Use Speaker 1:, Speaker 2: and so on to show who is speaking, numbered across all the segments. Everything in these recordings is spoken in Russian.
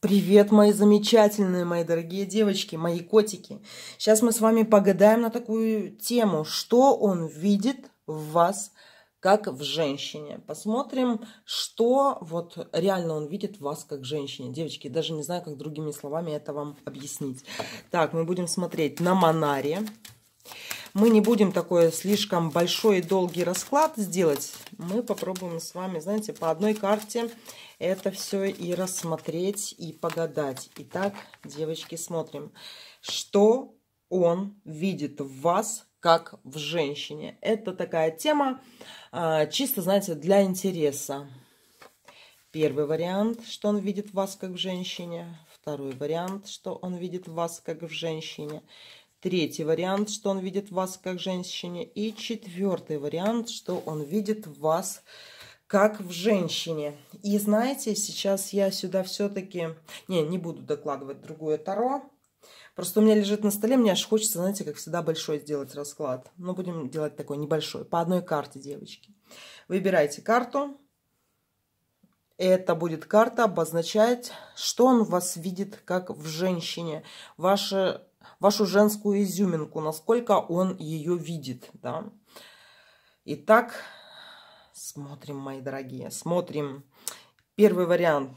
Speaker 1: Привет, мои замечательные, мои дорогие девочки, мои котики. Сейчас мы с вами погадаем на такую тему, что он видит в вас, как в женщине. Посмотрим, что вот реально он видит в вас, как женщине. Девочки, даже не знаю, как другими словами это вам объяснить. Так, мы будем смотреть на Монаре мы не будем такой слишком большой и долгий расклад сделать. Мы попробуем с вами, знаете, по одной карте это все и рассмотреть, и погадать. Итак, девочки, смотрим, что он видит в вас как в женщине. Это такая тема, а, чисто, знаете, для интереса. Первый вариант, что он видит в вас как в женщине. Второй вариант, что он видит в вас как в женщине. Третий вариант, что он видит вас как женщине. И четвертый вариант, что он видит вас как в женщине. И знаете, сейчас я сюда все-таки... Не, не буду докладывать другое Таро. Просто у меня лежит на столе, мне аж хочется, знаете, как всегда, большой сделать расклад. Но ну, будем делать такой небольшой, по одной карте, девочки. Выбирайте карту. Это будет карта обозначать, что он вас видит как в женщине. Ваше вашу женскую изюминку, насколько он ее видит, да. Итак, смотрим, мои дорогие, смотрим. Первый вариант,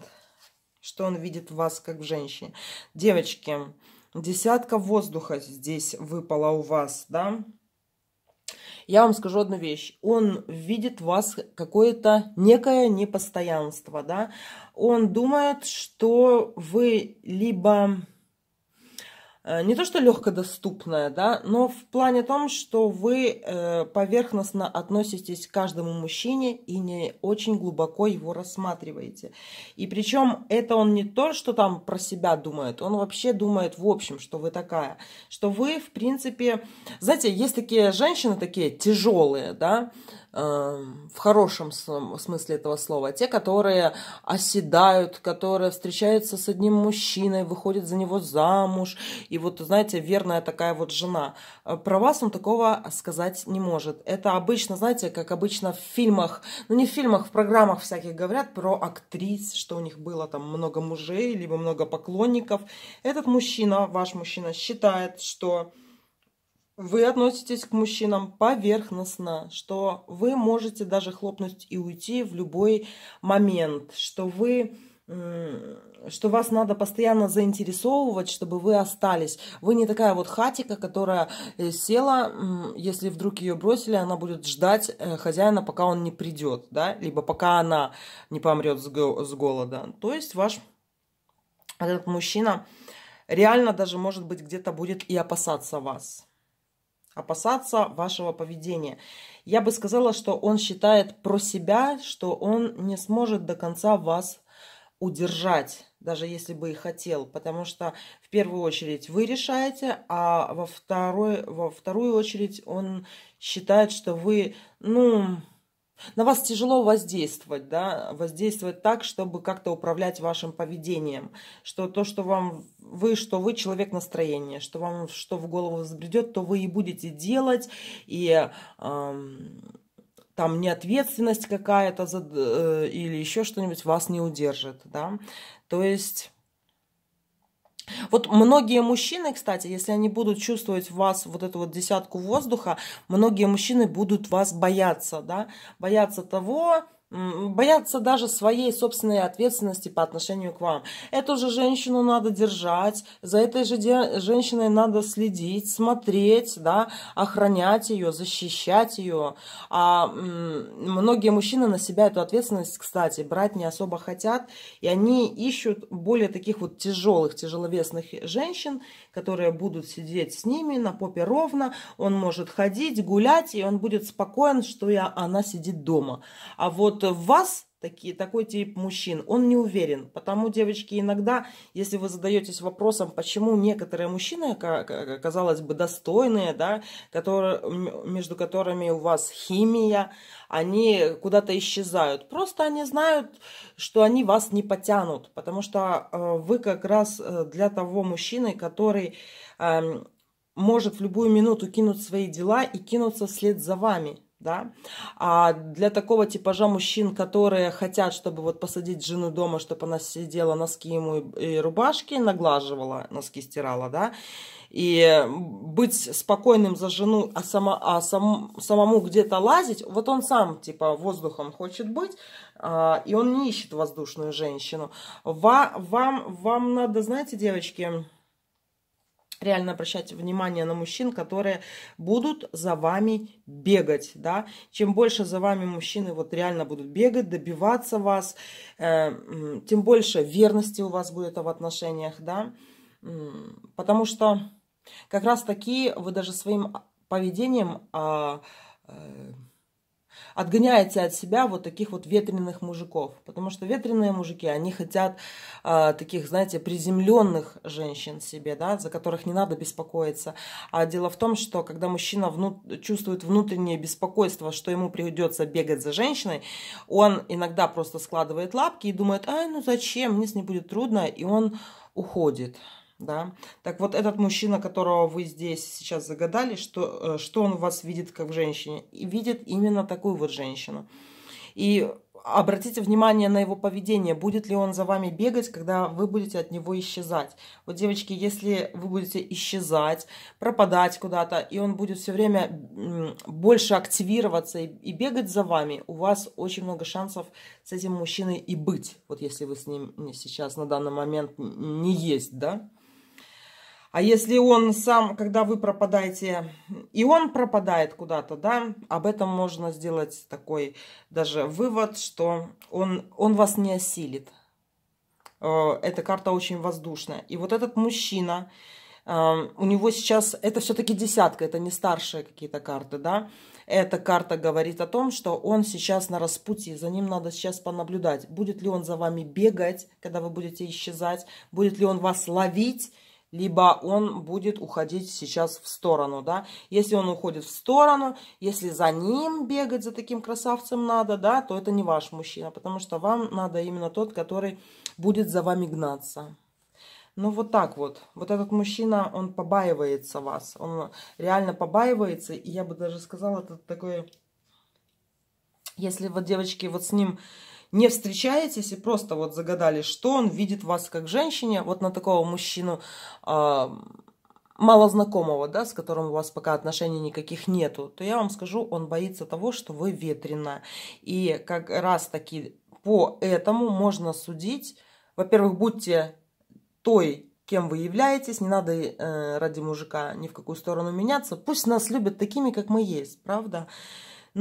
Speaker 1: что он видит вас как женщине. Девочки, десятка воздуха здесь выпала у вас, да. Я вам скажу одну вещь. Он видит в вас какое-то некое непостоянство, да. Он думает, что вы либо Э, не то что легкодоступная, да, но в плане том, что вы э, поверхностно относитесь к каждому мужчине и не очень глубоко его рассматриваете. И причем это он не то, что там про себя думает, он вообще думает в общем, что вы такая, что вы, в принципе, знаете, есть такие женщины такие тяжелые, да, Эм, в хорошем смысле этого слова, те, которые оседают, которые встречаются с одним мужчиной, выходят за него замуж, и вот, знаете, верная такая вот жена. Э, про вас он такого сказать не может. Это обычно, знаете, как обычно в фильмах, ну не в фильмах, в программах всяких говорят про актрис, что у них было там много мужей, либо много поклонников. Этот мужчина, ваш мужчина, считает, что вы относитесь к мужчинам поверхностно, что вы можете даже хлопнуть и уйти в любой момент, что вы что вас надо постоянно заинтересовывать, чтобы вы остались. Вы не такая вот хатика, которая э, села, если вдруг ее бросили, она будет ждать э, хозяина, пока он не придет, да, либо пока она не помрет с голода. То есть ваш этот мужчина реально даже, может быть, где-то будет и опасаться вас опасаться вашего поведения. Я бы сказала, что он считает про себя, что он не сможет до конца вас удержать, даже если бы и хотел, потому что в первую очередь вы решаете, а во, второй, во вторую очередь он считает, что вы, ну, на вас тяжело воздействовать, да, воздействовать так, чтобы как-то управлять вашим поведением, что то, что вам вы, что вы человек настроения, что вам что в голову взбредет, то вы и будете делать, и э, там неответственность какая-то э, или еще что-нибудь вас не удержит, да, то есть вот многие мужчины, кстати, если они будут чувствовать в вас вот эту вот десятку воздуха, многие мужчины будут вас бояться, да, бояться того, боятся даже своей собственной ответственности по отношению к вам. Эту же женщину надо держать, за этой же женщиной надо следить, смотреть, да, охранять ее, защищать ее. А многие мужчины на себя эту ответственность, кстати, брать не особо хотят, и они ищут более таких вот тяжелых, тяжеловесных женщин, которые будут сидеть с ними на попе ровно, он может ходить, гулять, и он будет спокоен, что я, она сидит дома. А вот вас такие, такой тип мужчин. Он не уверен. Потому, девочки, иногда, если вы задаетесь вопросом, почему некоторые мужчины, казалось бы, достойные, да, которые, между которыми у вас химия, они куда-то исчезают. Просто они знают, что они вас не потянут. Потому что э, вы как раз э, для того мужчины, который эм, может в любую минуту кинуть свои дела и кинуться вслед за вами да. А для такого типажа мужчин, которые хотят, чтобы вот посадить жену дома, чтобы она сидела носки ему и рубашки, наглаживала, носки стирала, да, и быть спокойным за жену, а, сама, а сам, самому где-то лазить, вот он сам, типа, воздухом хочет быть, а, и он не ищет воздушную женщину. Ва, вам, вам надо, знаете, девочки, реально обращать внимание на мужчин, которые будут за вами бегать, да. Чем больше за вами мужчины вот реально будут бегать, добиваться вас, э, тем больше верности у вас будет в отношениях, да. Потому что как раз такие вы даже своим поведением... А, э, э, отгоняете от себя вот таких вот ветреных мужиков. Потому что ветреные мужики, они хотят э, таких, знаете, приземленных женщин себе, да, за которых не надо беспокоиться. А дело в том, что когда мужчина внут... чувствует внутреннее беспокойство, что ему придется бегать за женщиной, он иногда просто складывает лапки и думает, ай, ну зачем, мне с ней будет трудно, и он уходит да. Так вот, этот мужчина, которого вы здесь сейчас загадали, что, э, что он вас видит как в женщине? И видит именно такую вот женщину. И обратите внимание на его поведение. Будет ли он за вами бегать, когда вы будете от него исчезать? Вот, девочки, если вы будете исчезать, пропадать куда-то, и он будет все время больше активироваться и бегать за вами, у вас очень много шансов с этим мужчиной и быть. Вот если вы с ним сейчас на данный момент не есть, да? А если он сам, когда вы пропадаете, и он пропадает куда-то, да, об этом можно сделать такой даже вывод, что он, он вас не осилит. Э, эта карта очень воздушная. И вот этот мужчина, э, у него сейчас, это все-таки десятка, это не старшие какие-то карты, да. Эта карта говорит о том, что он сейчас на распутье, за ним надо сейчас понаблюдать. Будет ли он за вами бегать, когда вы будете исчезать, будет ли он вас ловить, либо он будет уходить сейчас в сторону, да. Если он уходит в сторону, если за ним бегать, за таким красавцем надо, да, то это не ваш мужчина, потому что вам надо именно тот, который будет за вами гнаться. Ну, вот так вот. Вот этот мужчина, он побаивается вас. Он реально побаивается. И я бы даже сказала, это такой... Если вот девочки вот с ним не встречаетесь и просто вот загадали, что он видит вас как женщине, вот на такого мужчину э, малознакомого, да, с которым у вас пока отношений никаких нету, то я вам скажу, он боится того, что вы ветрена. И как раз таки по этому можно судить. Во-первых, будьте той кем вы являетесь, не надо э, ради мужика ни в какую сторону меняться. Пусть нас любят такими, как мы есть, правда?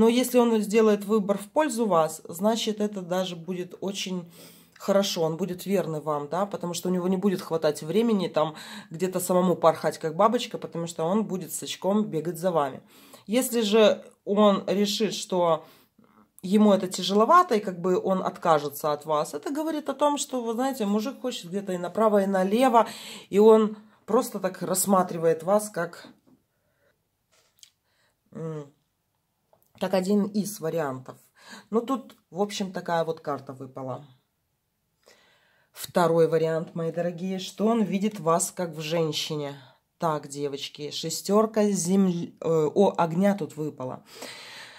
Speaker 1: Но если он сделает выбор в пользу вас, значит, это даже будет очень хорошо, он будет верный вам, да, потому что у него не будет хватать времени там где-то самому порхать как бабочка, потому что он будет с очком бегать за вами. Если же он решит, что ему это тяжеловато, и как бы он откажется от вас, это говорит о том, что, вы знаете, мужик хочет где-то и направо, и налево, и он просто так рассматривает вас как как один из вариантов. Но ну, тут, в общем, такая вот карта выпала. Второй вариант, мои дорогие, что он видит вас как в женщине. Так, девочки, шестерка земли... Э, о, огня тут выпала.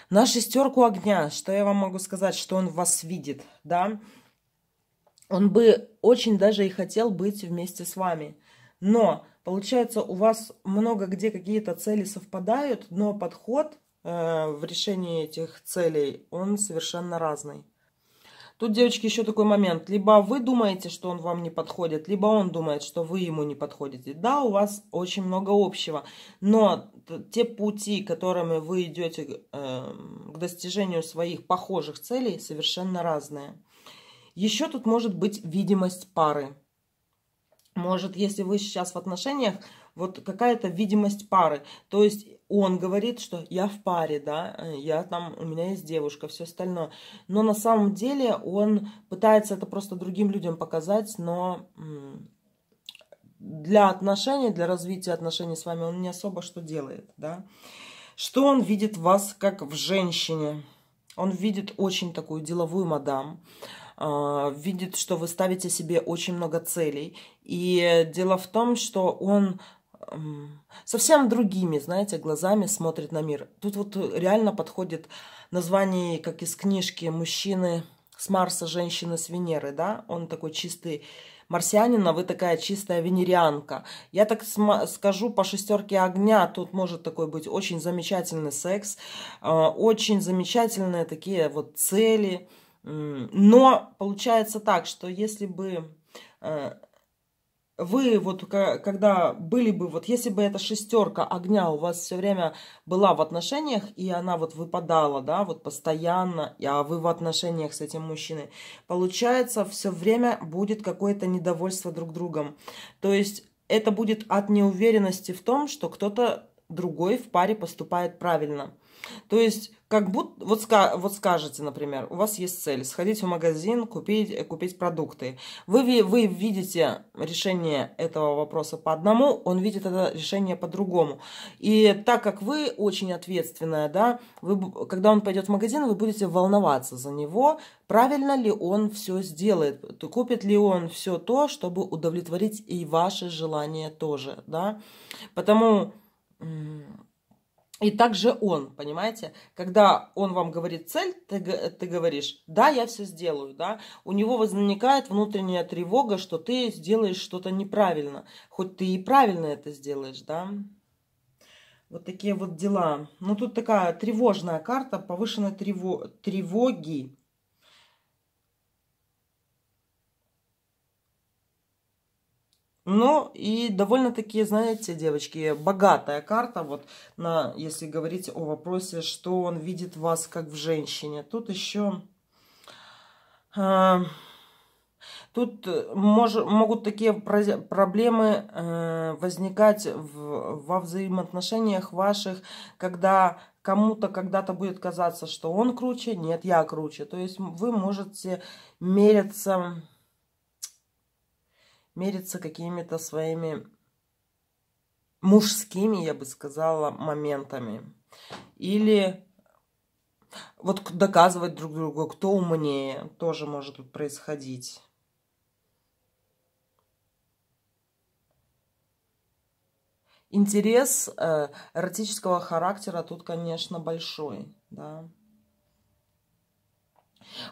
Speaker 1: На шестерку огня, что я вам могу сказать, что он вас видит, да? Он бы очень даже и хотел быть вместе с вами. Но, получается, у вас много где какие-то цели совпадают, но подход Э, в решении этих целей, он совершенно разный. Тут, девочки, еще такой момент. Либо вы думаете, что он вам не подходит, либо он думает, что вы ему не подходите. Да, у вас очень много общего, но те пути, которыми вы идете э, к достижению своих похожих целей, совершенно разные. Еще тут может быть видимость пары. Может, если вы сейчас в отношениях, вот какая-то видимость пары. То есть он говорит, что я в паре, да, я там, у меня есть девушка, все остальное. Но на самом деле он пытается это просто другим людям показать, но для отношений, для развития отношений с вами он не особо что делает, да. Что он видит в вас как в женщине? Он видит очень такую деловую мадам, а, видит, что вы ставите себе очень много целей. И дело в том, что он совсем другими, знаете, глазами смотрит на мир. Тут вот реально подходит название, как из книжки «Мужчины с Марса, женщины с Венеры», да, он такой чистый марсианин, а вы такая чистая венерианка. Я так скажу, по шестерке огня тут может такой быть очень замечательный секс, а, очень замечательные такие вот цели. Но получается так, что если бы э, вы вот когда были бы, вот если бы эта шестерка огня у вас все время была в отношениях, и она вот выпадала, да, вот постоянно, а вы в отношениях с этим мужчиной, получается, все время будет какое-то недовольство друг другом. То есть это будет от неуверенности в том, что кто-то другой в паре поступает правильно – то есть, как будто, вот, ска, вот скажете, например, у вас есть цель сходить в магазин, купить, э, купить продукты. Вы, вы видите решение этого вопроса по одному, он видит это решение по-другому. И так как вы очень ответственная, да, вы, когда он пойдет в магазин, вы будете волноваться за него, правильно ли он все сделает, купит ли он все то, чтобы удовлетворить и ваши желания тоже, да. Потому и также он, понимаете, когда он вам говорит цель, ты, ты говоришь, да, я все сделаю, да, у него возникает внутренняя тревога, что ты сделаешь что-то неправильно, хоть ты и правильно это сделаешь, да. Вот такие вот дела. Ну, тут такая тревожная карта, повышенной трево... тревоги. Ну и довольно-таки, знаете, девочки, богатая карта, вот на, если говорить о вопросе, что он видит вас как в женщине. Тут еще... А, э, тут мож, могут такие проблемы э, возникать в, во взаимоотношениях ваших, когда кому-то когда-то будет казаться, что он круче, нет, я круче. То есть вы можете мериться мериться какими-то своими мужскими, я бы сказала, моментами. Или вот доказывать друг другу, кто умнее, тоже может происходить. Интерес э, эротического характера тут, конечно, большой, да.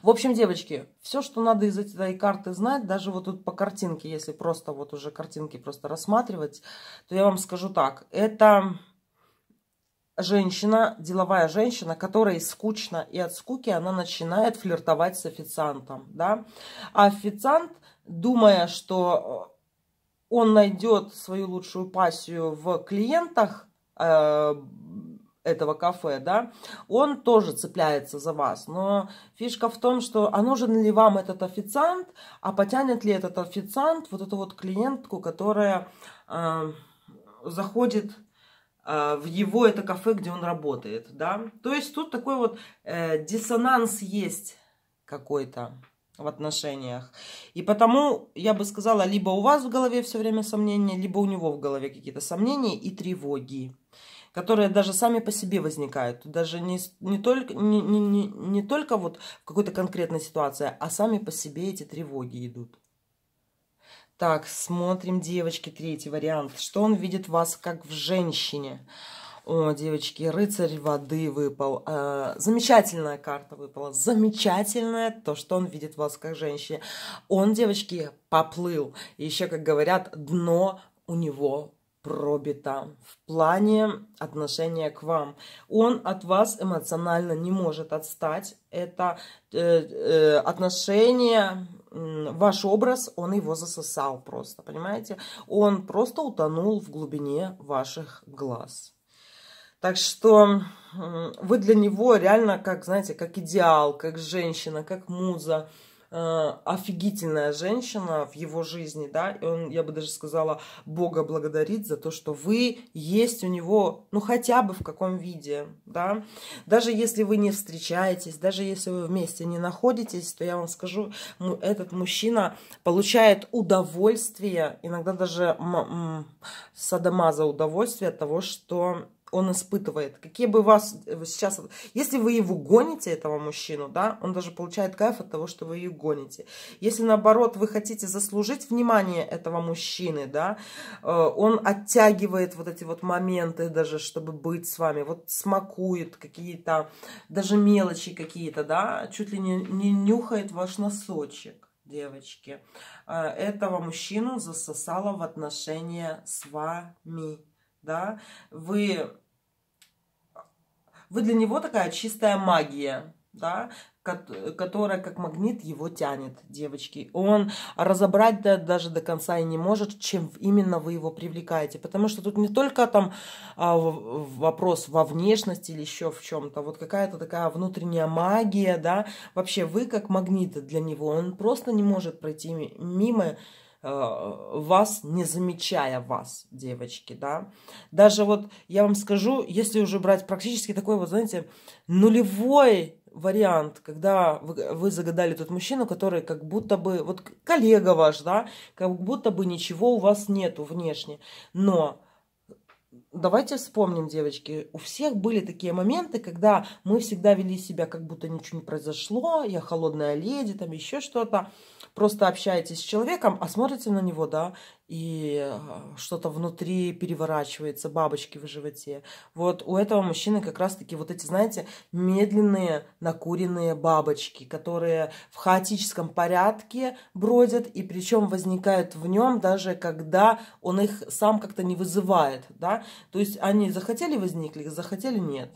Speaker 1: В общем, девочки, все, что надо из этой карты знать, даже вот тут по картинке, если просто вот уже картинки просто рассматривать, то я вам скажу так. Это женщина, деловая женщина, которой скучно и от скуки она начинает флиртовать с официантом, да. А официант, думая, что э, он найдет свою лучшую пассию в клиентах, э этого кафе, да, он тоже цепляется за вас. Но фишка в том, что а нужен ли вам этот официант, а потянет ли этот официант вот эту вот клиентку, которая э, заходит э, в его это кафе, где он работает, да. То есть тут такой вот э, диссонанс есть какой-то в отношениях. И потому я бы сказала, либо у вас в голове все время сомнения, либо у него в голове какие-то сомнения и тревоги которые даже сами по себе возникают, даже не, не, только, не, не, не не только вот в какой-то конкретной ситуации, а сами по себе эти тревоги идут. Так, смотрим, девочки, третий вариант. Что он видит вас как в женщине? О, девочки, рыцарь воды выпал. Э, замечательная карта выпала. замечательное то, что он видит вас как женщине. Он, девочки, поплыл. И еще, как говорят, дно у него пробита в плане отношения к вам. Он от вас эмоционально не может отстать. Это э, э, отношение, э, ваш образ, он его засосал просто, понимаете? Он просто утонул в глубине ваших глаз. Так что э, вы для него реально, как, знаете, как идеал, как женщина, как муза. Э, Э, офигительная женщина в его жизни, да, и он, я бы даже сказала, Бога благодарит за то, что вы есть у него, ну, хотя бы в каком виде, да. Даже если вы не встречаетесь, даже если вы вместе не находитесь, то я вам скажу, этот мужчина получает удовольствие, иногда даже садомаза удовольствие от того, что он испытывает. Какие бы вас э, сейчас... Если вы его гоните, этого мужчину, да, он даже получает кайф от того, что вы ее гоните. Если, наоборот, вы хотите заслужить внимание этого мужчины, да, э, он оттягивает вот эти вот моменты даже, чтобы быть с вами, вот смакует какие-то, даже мелочи какие-то, да, чуть ли не, не нюхает ваш носочек девочки э, этого мужчину засосало в отношения с вами да, вы, вы для него такая чистая магия, да, которая как магнит его тянет, девочки. Он разобрать да, даже до конца и не может, чем именно вы его привлекаете. Потому что тут не только там а, вопрос во внешности или еще в чем-то, вот какая-то такая внутренняя магия, да, вообще вы как магнит для него, он просто не может пройти мимо Э, вас, не замечая вас, девочки, да. Даже вот я вам скажу, если уже брать практически такой вот, знаете, нулевой вариант, когда вы, вы загадали тот мужчину, который как будто бы, вот коллега ваш, да, как будто бы ничего у вас нету внешне, но Давайте вспомним, девочки, у всех были такие моменты, когда мы всегда вели себя, как будто ничего не произошло, я холодная леди, там еще что-то. Просто общаетесь с человеком, а смотрите на него, да, и э, что-то внутри переворачивается, бабочки в животе. Вот у этого мужчины как раз-таки вот эти, знаете, медленные накуренные бабочки, которые в хаотическом порядке бродят, и причем возникают в нем даже когда он их сам как-то не вызывает, да, то есть они захотели возникли, захотели нет.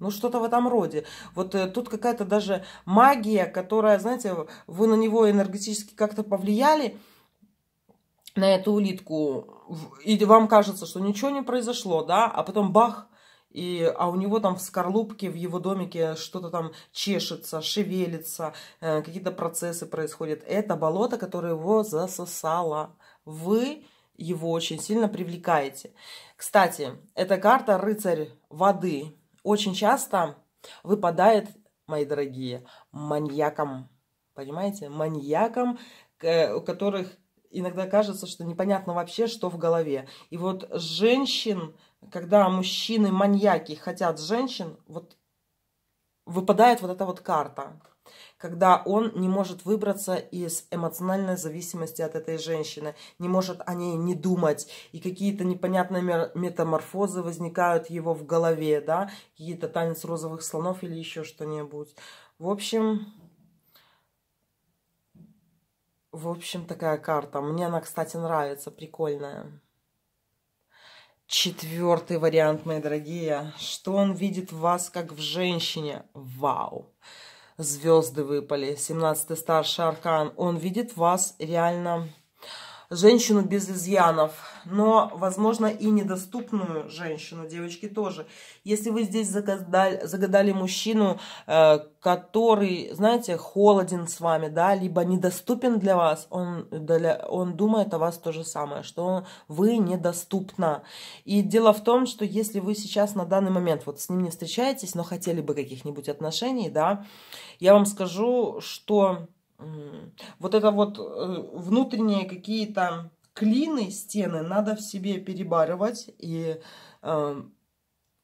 Speaker 1: Ну, что-то в этом роде. Вот э, тут какая-то даже магия, которая, знаете, вы на него энергетически как-то повлияли, на эту улитку, и вам кажется, что ничего не произошло, да, а потом бах, и, а у него там в скорлупке, в его домике что-то там чешется, шевелится, э, какие-то процессы происходят. Это болото, которое его засосало. Вы его очень сильно привлекаете. Кстати, эта карта «Рыцарь воды» очень часто выпадает, мои дорогие, маньякам. Понимаете? Маньякам, у которых иногда кажется, что непонятно вообще, что в голове. И вот женщин, когда мужчины-маньяки хотят женщин, вот выпадает вот эта вот карта, когда он не может выбраться из эмоциональной зависимости от этой женщины, не может о ней не думать, и какие-то непонятные метаморфозы возникают его в голове, да, какие-то танец розовых слонов или еще что-нибудь. В общем, в общем, такая карта. Мне она, кстати, нравится, прикольная. Четвертый вариант, мои дорогие. Что он видит в вас, как в женщине? Вау! Звезды выпали. 17-й старший аркан. Он видит вас реально женщину без изъянов, но, возможно, и недоступную женщину, девочки тоже. Если вы здесь загадали, загадали мужчину, э, который, знаете, холоден с вами, да, либо недоступен для вас, он, для, он думает о вас то же самое, что вы недоступна. И дело в том, что если вы сейчас на данный момент вот с ним не встречаетесь, но хотели бы каких-нибудь отношений, да, я вам скажу, что вот это вот э, внутренние какие-то клины, стены надо в себе перебаривать. И эм,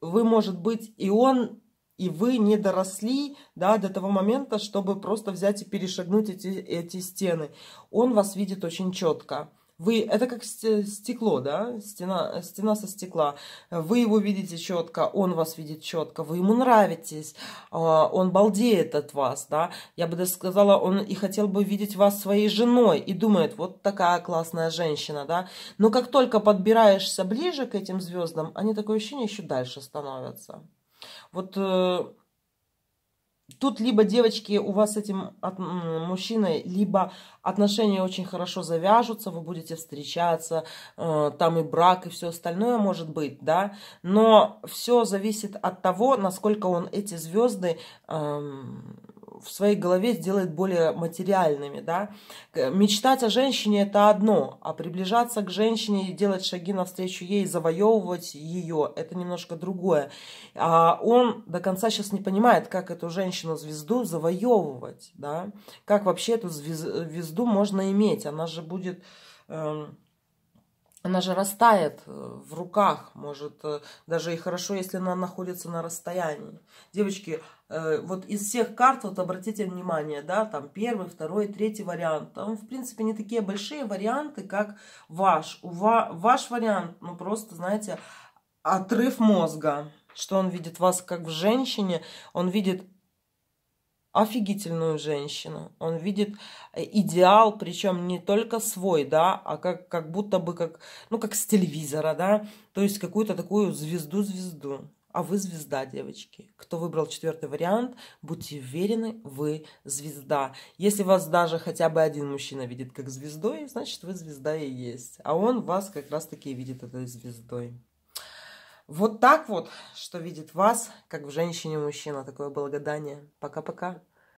Speaker 1: вы, может быть, и он, и вы не доросли да, до того момента, чтобы просто взять и перешагнуть эти, эти стены. Он вас видит очень четко. Вы, это как стекло, да, стена, стена со стекла. Вы его видите четко, он вас видит четко, вы ему нравитесь, а, он балдеет от вас, да. Я бы даже сказала, он и хотел бы видеть вас своей женой и думает, вот такая классная женщина, да. Но как только подбираешься ближе к этим звездам, они такое ощущение еще дальше становятся. Вот э, Тут либо, девочки, у вас с этим от, мужчиной, либо отношения очень хорошо завяжутся, вы будете встречаться, э, там и брак, и все остальное может быть, да. Но все зависит от того, насколько он эти звезды... Эм, в своей голове сделать более материальными, да. Мечтать о женщине – это одно, а приближаться к женщине и делать шаги навстречу ей, завоевывать ее – это немножко другое. А он до конца сейчас не понимает, как эту женщину-звезду завоевывать, да, как вообще эту звезду можно иметь, она же будет... Эм, она же растает э, в руках, может, э, даже и хорошо, если она находится на расстоянии. Девочки, э, вот из всех карт, вот обратите внимание, да, там первый, второй, третий вариант, там, в принципе, не такие большие варианты, как ваш. У ва ваш вариант, ну, просто, знаете, отрыв мозга, что он видит вас как в женщине, он видит офигительную женщину. Он видит э, идеал, причем не только свой, да, а как, как будто бы как, ну, как с телевизора, да, то есть какую-то такую звезду-звезду. А вы звезда, девочки. Кто выбрал четвертый вариант, будьте уверены, вы звезда. Если вас даже хотя бы один мужчина видит как звездой, значит вы звезда и есть. А он вас как раз таки видит этой звездой. Вот так вот, что видит вас, как в женщине мужчина. Такое было Пока-пока.